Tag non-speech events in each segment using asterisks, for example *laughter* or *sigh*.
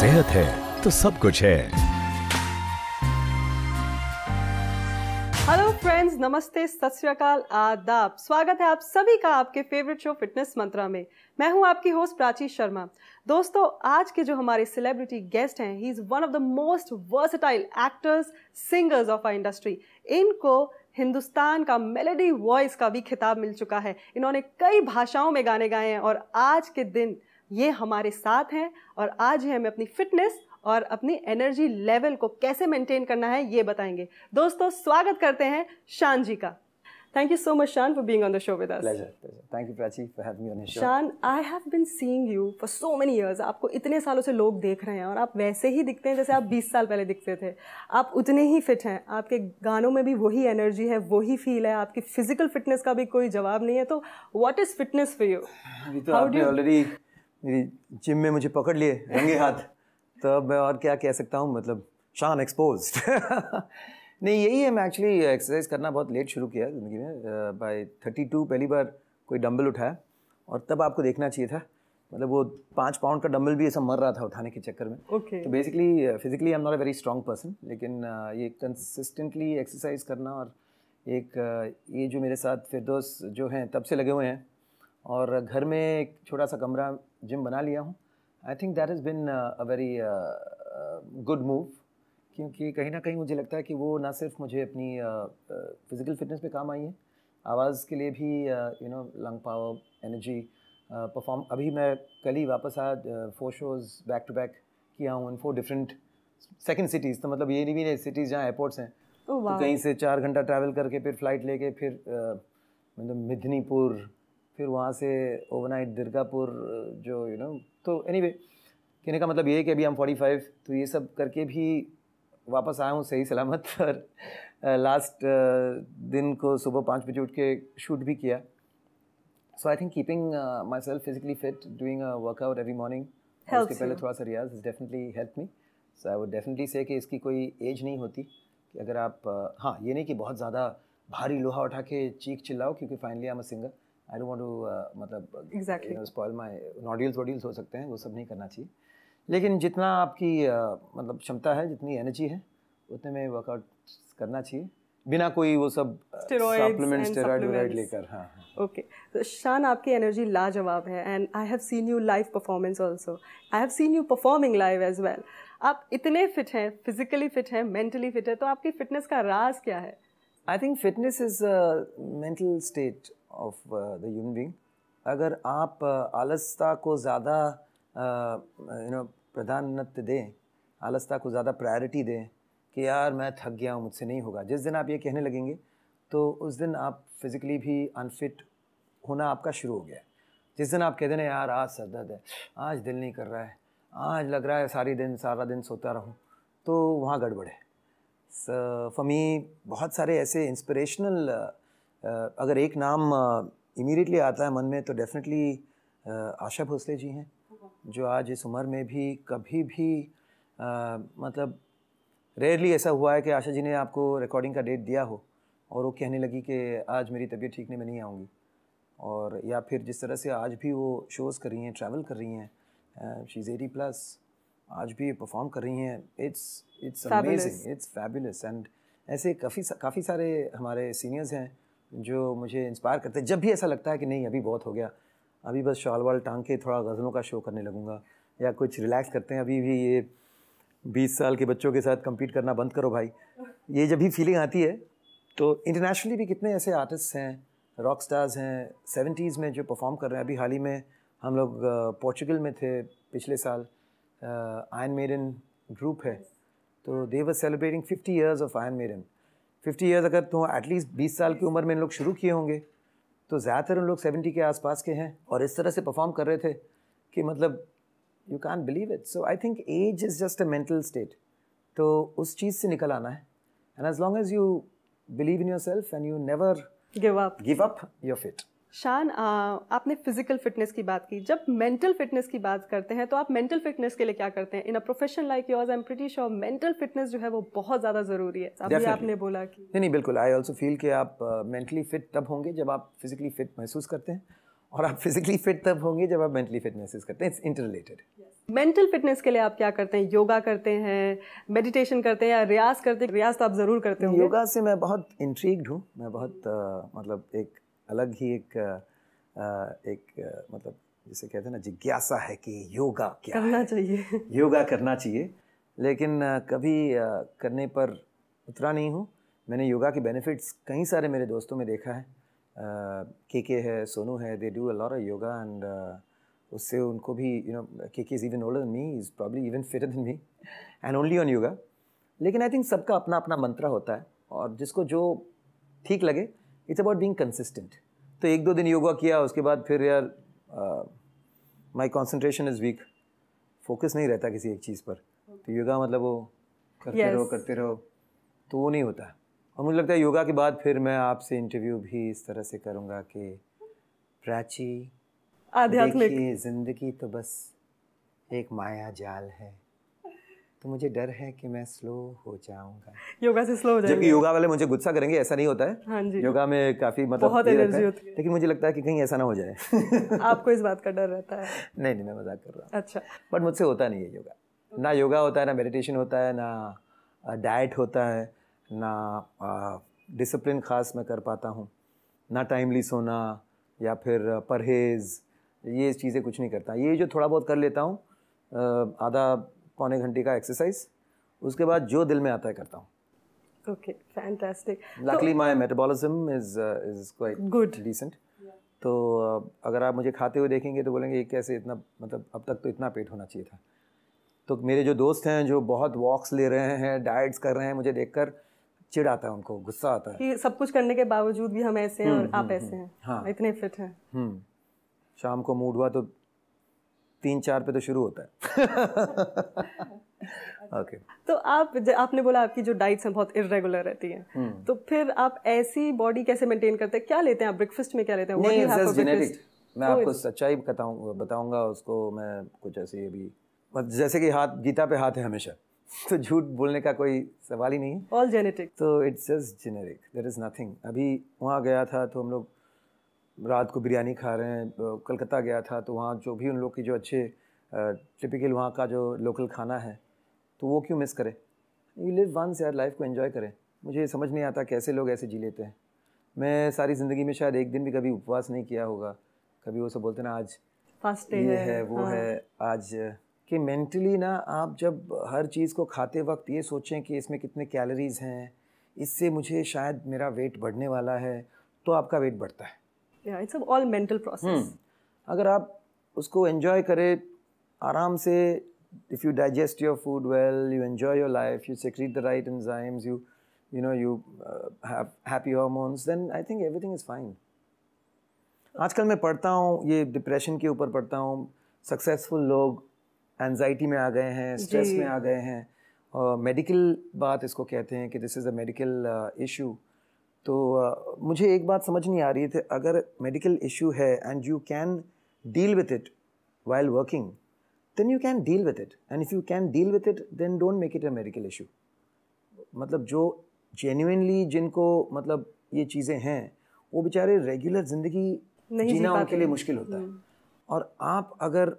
सेहत है तो सब कुछ है हेलो फ्रेंड्स नमस्ते सत आदाब स्वागत है आप सभी का आपके फेवरेट शो फिटनेस मंत्रा में मैं हूं आपकी होस्ट प्राची शर्मा दोस्तों आज के जो हमारे सेलिब्रिटी गेस्ट हैं he is one of the most versatile actors singers of our industry इनको हिंदुस्तान का मेलेडी वॉइस का भी खिताब मिल चुका है इन्होंने कई भाषाओं में गाने गाए हैं और आज के दिन ये हमारे साथ हैं और आज ही हमें अपनी फिटनेस और अपनी एनर्जी लेवल को कैसे मेंटेन करना है ये बताएंगे दोस्तों स्वागत करते हैं शान जी का thank you so much Shaan for being on the show with us thank you Prachi for having me on me show Shaan I have been seeing you for so many years आपको इतने सालों से लोग देख रहे हैं और आप वैसे ही दिखते हैं जैसे आप 20 साल पहले दिखते थे आप उतने ही फिट हैं आपके गानों में भी वही एनर्जी है वही फील है आपकी फिजिकल फिटनेस का भी कोई जवाब नहीं है तो what is fitness for you already मेरी जिम में मुझे पकड़ लिए रंगे *laughs* हाथ तो अब मैं और क्या कह सकता हूँ मतलब शान एक्सपोज *laughs* नहीं यही है मैं एक्चुअली एक्सरसाइज करना बहुत लेट शुरू किया ज़िंदगी में बाय थर्टी टू पहली बार कोई डंबल उठाया और तब आपको देखना चाहिए था मतलब वो पाँच पाउंड का डंबल भी ऐसा मर रहा था उठाने के चक्कर में ओके तो basically physically I am not a very strong person लेकिन ये कंसिस्टेंटली एक्सरसाइज करना और एक ये जो मेरे साथ दोस्त जो हैं तब से लगे हुए हैं और घर में एक छोटा सा कमरा जिम बना लिया हूँ I think that is been a very good move क्योंकि कहीं ना कहीं मुझे लगता है कि वो ना सिर्फ मुझे अपनी फिज़िकल uh, फिटनेस uh, पे काम आई है आवाज़ के लिए भी you know lung power energy perform अभी मैं कल ही वापस आया four shows back to back किया हूँ in four different second cities तो मतलब ये नहीं भी नहीं सिटीज़ जहाँ एयरपोर्ट्स हैं oh, तो wow. तो कहीं से चार घंटा ट्रैवल करके फिर फ्लाइट लेके फिर uh, मतलब मिदनीपुर फिर वहाँ से ओवरनाइट दुर्गापुर जो यू you नो know, तो एनी anyway, कहने का मतलब ये है कि अभी हम 45 तो ये सब करके भी वापस आया हूँ सही सलामत और *laughs* लास्ट दिन को सुबह पाँच बजे उठ के शूट भी किया so I think keeping myself physically fit doing a workout every morning उसके पहले थोड़ा सा रियाज is definitely help me so I would definitely say कि इसकी कोई एज नहीं होती कि अगर आप हाँ ये नहीं कि बहुत ज़्यादा भारी लोहा उठा के चीख चिल्लाओ क्योंकि finally um am a singer I don't want to मतलब exactly you know spoil my nodules वॉड्यूल्स हो सकते हैं वो सब नहीं करना चाहिए लेकिन जितना आपकी uh, मतलब क्षमता है जितनी एनर्जी है उतने में वर्कआउट करना चाहिए बिना कोई वो सब सप्लीमेंट्स स्टेरॉइड वगैरह लेकर हां ओके तो शान आपकी एनर्जी लाजवाब है and I have seen you live performance also I have seen you performing live as well आप इतने फिट हैं फिजिकली फिट हैं मेंटली फिट है तो आपकी फिटनेस का राज क्या है I think fitness is mental state of the human being अगर आप uh, आलसता को ज़्यादा यू नो प्रधानत्व दें आलसता को ज़्यादा प्रायोरिटी दें कि यार मैं थक गया हूँ मुझसे नहीं होगा जिस दिन आप ये कहने लगेंगे तो उस दिन आप फिज़िकली भी अनफिट होना आपका शुरू हो गया है जिस दिन आप कह देना यार आज सर दर्द है आज दिल नहीं कर रहा है आज लग रहा है सारी दिन सारा दिन सोता रहूँ तो वहाँ गड़बड़ है फॉर मी बहुत सारे ऐसे इंस्पिरेशनल अगर एक नाम इमीडिएटली आता है मन में तो डेफिनेटली आशा भोसले जी हैं जो आज इस उम्र में भी कभी भी मतलब रेयरली ऐसा हुआ है कि आशा जी ने आपको रिकॉर्डिंग का डेट दिया हो और वो कहने लगी कि आज मेरी तबीयत ठीक नहीं मैं नहीं आऊँगी और या फिर जिस तरह से आज भी वो शोज़ कर रही हैं ट्रैवल कर रही हैं शी इज़ एटी प्लस आज भी परफॉर्म कर रही हैं it's it's amazing it's fabulous and ऐसे काफ़ी काफ़ी सारे हमारे सीनियर्स हैं जो मुझे इंस्पायर करते हैं जब भी ऐसा लगता है कि नहीं अभी बहुत हो गया अभी बस शॉल वाल टांग के थोड़ा गज़लों का शो करने लगूँगा या कुछ रिलैक्स करते हैं अभी भी ये बीस साल के बच्चों के साथ कम्पीट करना बंद करो भाई ये जब भी फीलिंग आती है तो इंटरनेशनली भी कितने ऐसे आर्टिस्ट हैं रॉक स्टार्स हैं सेवेंटीज़ में जो परफॉर्म कर रहे हैं अभी हाल ही में हम लोग पोर्चुगल में थे पिछले साल आयन मेरन ग्रुप है तो they were celebrating fifty years of आयन मेरन फिफ्टी ईयर्स अगर तो एटलीस्ट बीस साल की उम्र में इन लोग शुरू किए होंगे तो ज़्यादातर उन लोग सेवेंटी के आसपास के हैं और इस तरह से परफॉर्म कर रहे थे कि मतलब you can believe it so I think age is just a mental state तो उस चीज़ से निकल आना है and as long as you believe in yourself and you never give up give up your fit Shaan आ, आपने physical fitness की बात की जब मेंटल फिटनेस की बात करते हैं तो आप मेंटल फिटनेस के लिए क्या करते हैं in a profession like yours I am pretty sure mental fitness जो है वो बहुत ज़्यादा ज़रूरी है अभी आपने बोला कि नहीं नहीं बिल्कुल आई आल्सो फील कि आप मेंटली फिट तब होंगे जब आप फिजिकली फिट महसूस करते हैं और आप फिजिकली फिट तब होंगे जब आप मेंटली फिट महसूस करते हैं इट्स इंटररिलेटेड मेंटल फिटनेस के लिए आप क्या करते हैं योगा करते हैं मेडिटेशन करते हैं या रियाज करते हैं रियाज तो आप ज़रूर करते हैं योगा से मैं बहुत इंट्रीग्ड हूँ मैं बहुत uh, मतलब एक अलग ही एक एक मतलब जिसे कहते हैं ना जिज्ञासा है कि योगा क्या करना है? चाहिए *laughs* योगा करना चाहिए लेकिन कभी करने पर उतरा नहीं हूँ मैंने योगा के बेनिफिट्स कई सारे मेरे दोस्तों में देखा है के के है सोनू है they do a yoga and उससे उनको भी you know K K is even older than me is probably even fitter than me and only on yoga लेकिन आई थिंक सबका अपना अपना मंत्र होता है और जिसको जो ठीक लगे इट्स अबाउट बींग कंसिस्टेंट तो एक दो दिन योगा किया उसके बाद फिर यार my concentration is weak focus नहीं रहता किसी एक चीज़ पर तो योगा मतलब वो करते yes. रहो करते रहो तो वो नहीं होता और मुझे लगता है योगा के बाद फिर मैं आपसे इंटरव्यू भी इस तरह से करूँगा कि प्राची आध्यात्मिक जिंदगी तो बस एक माया जाल है तो मुझे डर है कि मैं स्लो हो जाऊंगा योगा से स्लो हो जाएगा जबकि योगा वाले मुझे गुस्सा करेंगे ऐसा नहीं होता है हाँ जी योगा में काफ़ी मतलब बहुत एनर्जी होती है लेकिन मुझे लगता है कि कहीं ऐसा ना हो जाए *laughs* आपको इस बात का डर रहता है नहीं नहीं मैं मजाक कर रहा हूँ अच्छा बट मुझसे होता नहीं है योगा ना योगा होता है ना मेडिटेशन होता है ना डाइट होता है ना डिसिप्लिन ख़ास मैं कर पाता हूँ ना टाइमली सोना या फिर परहेज़ ये चीज़ें कुछ नहीं करता ये जो थोड़ा बहुत कर लेता हूँ आधा पौने घंटे का एक्सरसाइज उसके बाद जो दिल में आता है करता हूँ okay fantastic luckily my metabolism is is quite good decent तो, uh, तो uh, अगर आप मुझे खाते हुए देखेंगे तो बोलेंगे कैसे इतना मतलब अब तक तो इतना पेट होना चाहिए था तो मेरे जो दोस्त हैं जो बहुत वॉक्स ले रहे हैं डाइट्स कर रहे हैं मुझे देखकर चिड़ आता है उनको गुस्सा आता है कि सब कुछ करने के बावजूद भी हम ऐसे हैं हम्म, और आप हम्म, ऐसे हम्म, हैं हाँ इतने फिट हैं शाम को मूड हुआ तो तीन चार पे तो शुरू होता है ओके *laughs* okay. तो आप आपने बोला आपकी जो डाइट्स हैं बहुत इरेगुलर रहती हैं hmm. तो फिर आप ऐसी बॉडी कैसे मेंटेन करते हैं क्या लेते हैं आप ब्रेकफास्ट में क्या लेते हैं नहीं जस्ट जेनेटिक मैं आपको सच्चाई बताऊंगा बताऊंगा उसको मैं कुछ ऐसी अभी जैसे कि हाथ गीता पे हाथ है हमेशा *laughs* तो झूठ बोलने का कोई सवाल ही नहीं है ऑल जेनेटिक तो it's just genetic there is nothing अभी वहां गया था तो हम लोग रात को बिरयानी खा रहे हैं कलकत्ता गया था तो वहाँ जो भी उन लोग की जो अच्छे टिपिकल वहाँ का जो लोकल खाना है तो वो क्यों मिस करें यू लिव वंस यार लाइफ को एंजॉय करें मुझे समझ नहीं आता कैसे लोग ऐसे जी लेते हैं मैं सारी ज़िंदगी में शायद एक दिन भी कभी उपवास नहीं किया होगा कभी वो सब बोलते ना आज फर्स्ट डे है, है वो हाँ। है आज कि मेंटली ना आप जब हर चीज़ को खाते वक्त ये सोचें कि इसमें कितने कैलोरीज़ हैं इससे मुझे शायद मेरा वेट बढ़ने वाला है तो आपका वेट बढ़ता है Hmm. अगर आप उसको एंजॉय करें आराम से if you digest your food well you enjoy your life you secrete the right enzymes you you know you happy hormones then I think everything is fine आजकल मैं पढ़ता हूँ ये डिप्रेशन के ऊपर पढ़ता हूँ सक्सेसफुल लोग एनजाइटी में आ गए हैं स्ट्रेस में आ गए हैं और मेडिकल बात इसको कहते हैं कि this is a medical issue तो मुझे एक बात समझ नहीं आ रही थी अगर मेडिकल इशू है and you can deal with it while working then you can deal with it and if you can deal with it then don't make it a medical issue मतलब जो जेन्यूनली जिनको मतलब ये चीज़ें हैं वो बेचारे रेगुलर ज़िंदगी जीना उनके लिए मुश्किल होता है हम्म। और आप अगर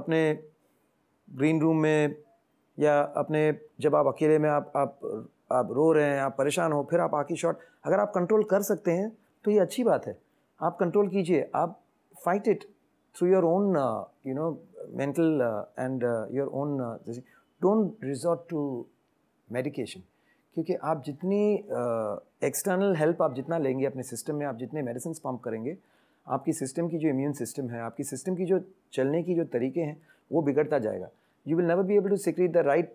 अपने ग्रीन रूम में या अपने जब आप अकेले में आप आप आप रो रहे हैं आप परेशान हो फिर आप आखिरी शॉट अगर आप कंट्रोल कर सकते हैं तो ये अच्छी बात है आप कंट्रोल कीजिए आप fight it through your own you know mental and your own don't resort to medication क्योंकि आप जितनी एक्सटर्नल uh, हेल्प आप जितना लेंगे अपने सिस्टम में आप जितने मेडिसिन पम्प करेंगे आपकी सिस्टम की जो इम्यून सिस्टम है आपकी सिस्टम की जो चलने की जो तरीके हैं वो बिगड़ता जाएगा you will never be able to secrete the right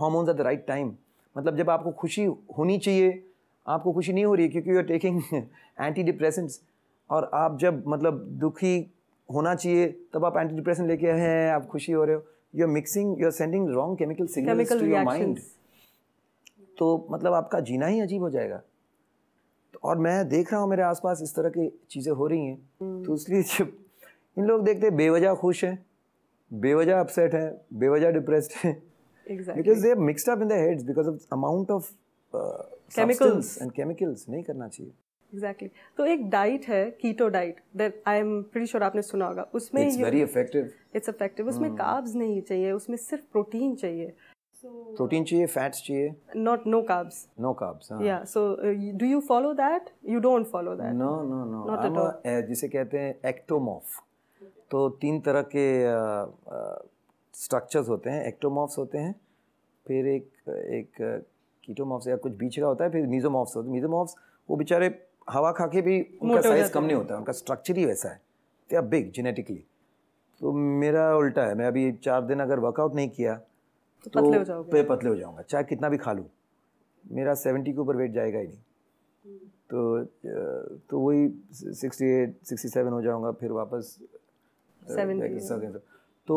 hormones at the right time मतलब जब आपको खुशी होनी चाहिए आपको खुशी नहीं हो रही क्योंकि you are taking antidepressants और आप जब मतलब दुखी होना चाहिए तब आप एंटी डिप्रेशन लेके आए हैं आप खुशी हो रहे हो you are mixing you are sending wrong chemical signal to your mind तो मतलब आपका जीना ही अजीब हो जाएगा तो और मैं देख रहा हूँ मेरे आसपास इस तरह की चीज़ें हो रही हैं तो हम्म। इसलिए जब इन लोग देखते बेवजह खुश हैं बेवजह अपसेट हैं बेवजह डिप्रेस्ड हैं exactly. because they are mixed up in their heads because of amount of uh, chemicals and chemicals नहीं करना चाहिए एग्जैक्टली exactly. तो एक डाइट है keto diet that I am pretty sure आपने सुना होगा उसमें it's very effective it's effective उसमें कार्ब्स hmm. नहीं चाहिए उसमें सिर्फ प्रोटीन चाहिए प्रोटीन चाहिए फैट्स चाहिए not no carbs no carbs या so do you follow that you don't follow that no no no not at all जिसे कहते हैं एक्टोमॉफ तो तीन तरह के uh, uh, स्ट्रक्चर्स होते हैं एक्टोमॉफ्स होते हैं फिर एक एक कीटोमॉफ्स या कुछ बीच का होता है फिर मीजोमॉफ्स होते हैं मीजोमॉफ्स वो बेचारे हवा खा के भी उनका साइज कम नहीं होता उनका स्ट्रक्चर ही वैसा है दे आर बिग जेनेटिकली तो मेरा उल्टा है मैं अभी चार दिन अगर वर्कआउट नहीं किया तो, पतले हो तो जाओगे पतले हो जाऊंगा चाहे कितना भी खा लूँ मेरा सेवेंटी के ऊपर वेट जाएगा ही नहीं तो तो वही सिक्सटी एट सिक्सटी सेवन हो जाऊंगा फिर वापस 70, तो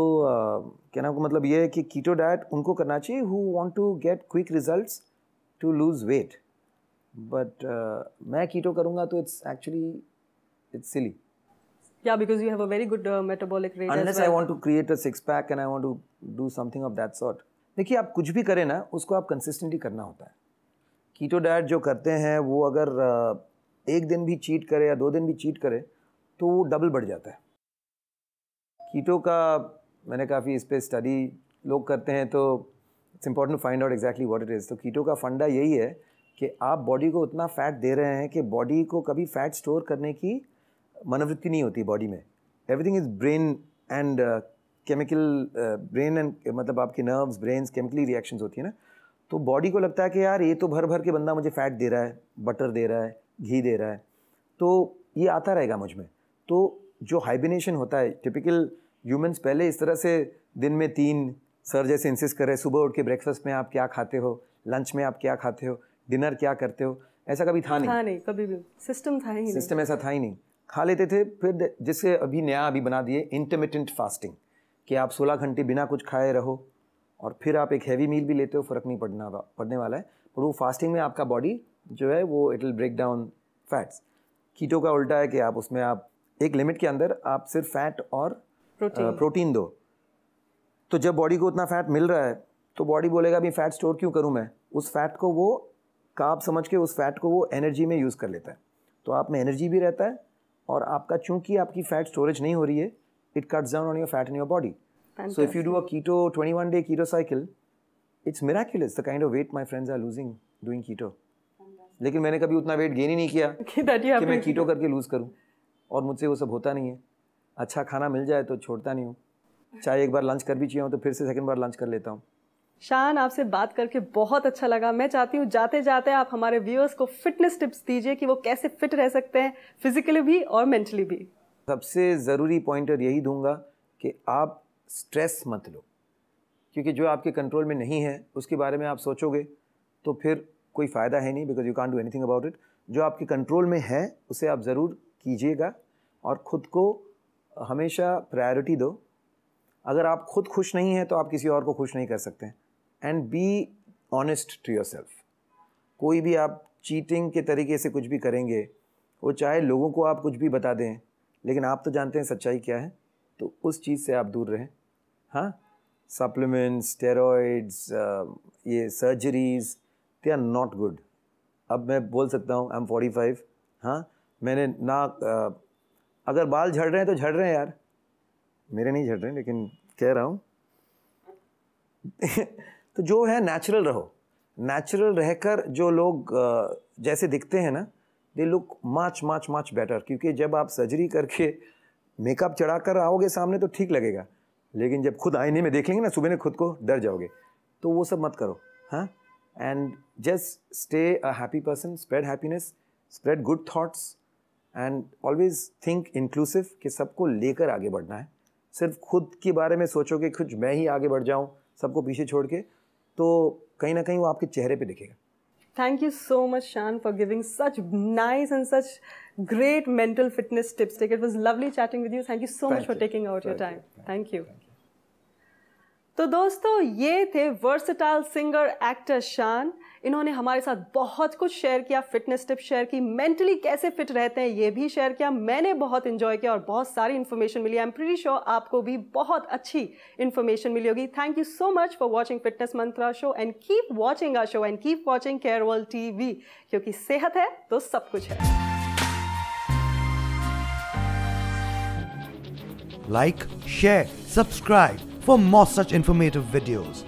कहना को मतलब ये है कि कीटो डाइट उनको करना चाहिए who want to get quick result to lose weight but मैं कीटो करूँगा तो it's actually it's silly Yeah, because you have a very good uh, metabolic rate. Unless well. I want to create a six pack and I want to do something of that sort. देखिए आप कुछ भी करें ना उसको आप consistently करना होता है कीटो डाइट जो करते हैं वो अगर एक दिन भी चीट करे या दो दिन भी चीट करे तो वो डबल बढ़ जाता है कीटो का मैंने काफ़ी इस पर स्टडी लोग करते हैं तो it's important to find out exactly what it is तो कीटो का फंडा यही है कि आप बॉडी को उतना फैट दे रहे हैं कि बॉडी को कभी फैट स्टोर करने की मनोवृत्ति नहीं होती बॉडी में everything is brain and chemical brain and मतलब आपके नर्व्स ब्रेन्स केमिकली रिएक्शंस होती है ना तो बॉडी को लगता है कि यार ये तो भर भर के बंदा मुझे फ़ैट दे रहा है बटर दे रहा है घी दे रहा है तो ये आता रहेगा मुझ में तो जो हाइबिनेशन होता है टिपिकल ह्यूमन्स पहले इस तरह से दिन में तीन सर जैसे इंसिस कर रहे सुबह उठ के ब्रेकफास्ट में आप क्या खाते हो लंच में आप क्या खाते हो डिनर क्या करते हो ऐसा कभी था नहीं था नहीं कभी भी सिस्टम था ही सिस्टम ऐसा था ही नहीं खा लेते थे फिर जिससे अभी नया अभी बना दिए इंटरमीडियंट फास्टिंग कि आप 16 घंटे बिना कुछ खाए रहो और फिर आप एक हैवी मील भी लेते हो फ़र्क नहीं पड़ना पड़ने वाला है पर वो फास्टिंग में आपका बॉडी जो है वो it will break down fats keto का उल्टा है कि आप उसमें आप एक लिमिट के अंदर आप सिर्फ फैट और प्रोटीन दो तो जब बॉडी को उतना फैट मिल रहा है तो बॉडी बोलेगा अभी फैट स्टोर क्यों करूँ मैं उस फैट को वो काप समझ के उस फैट को वो एनर्जी में यूज़ कर लेता है तो आप में एनर्जी भी रहता है और आपका चूंकि आपकी फैट स्टोरेज नहीं हो रही है it cuts down on your fat in your body so if you do a keto 21 day keto cycle it's miraculous the kind of weight my friends are losing doing keto लेकिन मैंने कभी उतना weight gain ही नहीं किया कि मैं कीटो करके loose करूँ और मुझसे वो सब होता नहीं है अच्छा खाना मिल जाए तो छोड़ता नहीं हूँ चाहे एक बार लंच कर भी चाहिए हूँ तो फिर से सेकंड बार लंच कर लेता हूँ शान आपसे बात करके बहुत अच्छा लगा मैं चाहती हूँ जाते जाते आप हमारे व्यूअर्स को फिटनेस टिप्स दीजिए कि वो कैसे फिट रह सकते हैं फिजिकली भी और मेंटली भी सबसे ज़रूरी पॉइंटर यही दूंगा कि आप स्ट्रेस मत लो क्योंकि जो आपके कंट्रोल में नहीं है उसके बारे में आप सोचोगे तो फिर कोई फ़ायदा है नहीं because you can do anything about it जो आपके कंट्रोल में है उसे आप ज़रूर कीजिएगा और ख़ुद को हमेशा प्रायोरिटी दो अगर आप खुद खुश नहीं हैं तो आप किसी और को खुश नहीं कर सकते and be honest to yourself कोई भी आप चीटिंग के तरीके से कुछ भी करेंगे वो चाहे लोगों को आप कुछ भी बता दें लेकिन आप तो जानते हैं सच्चाई क्या है तो उस चीज़ से आप दूर रहें हाँ सप्लीमेंट्स स्टेरॉइड्स uh, ये surgeries they are not good अब मैं बोल सकता हूँ आई एम फोर्टी फाइव हाँ मैंने ना uh, अगर बाल झड़ रहे हैं तो झड़ रहे हैं यार मेरे नहीं झड़ रहे हैं लेकिन कह रहा हूँ *laughs* तो जो है नेचुरल रहो नेचुरल रहकर जो लोग जैसे दिखते हैं ना they look much much much better क्योंकि जब आप सर्जरी करके मेकअप चढ़ा कर आओगे सामने तो ठीक लगेगा लेकिन जब खुद आईने में देख लेंगे ना सुबह ने खुद को डर जाओगे तो वो सब मत करो हाँ and just stay a happy person spread happiness spread good thoughts and always think inclusive कि सबको लेकर आगे बढ़ना है सिर्फ खुद के बारे में सोचो कि कुछ मैं ही आगे बढ़ जाऊँ सबको पीछे छोड़ के तो कहीं ना कहीं वो आपके चेहरे पर दिखेगा thank you so much Shaan for giving such nice and such great mental fitness tips take it was lovely chatting with you thank you so much for taking out your time thank you तो दोस्तों ये थे versatile singer actor शान इन्होंने हमारे साथ बहुत कुछ शेयर किया फिटनेस टिप शेयर की मेंटली कैसे फिट रहते हैं ये भी शेयर किया मैंने बहुत इंजॉय किया और बहुत सारी इन्फॉर्मेशन मिली आई एम प्रीटी श्योर आपको भी बहुत अच्छी इन्फॉर्मेशन मिली होगी thank you so much for watching fitness mantra show and keep watching our show and keep watching care world T क्योंकि सेहत है तो सब कुछ है like share subscribe for more such informative videos.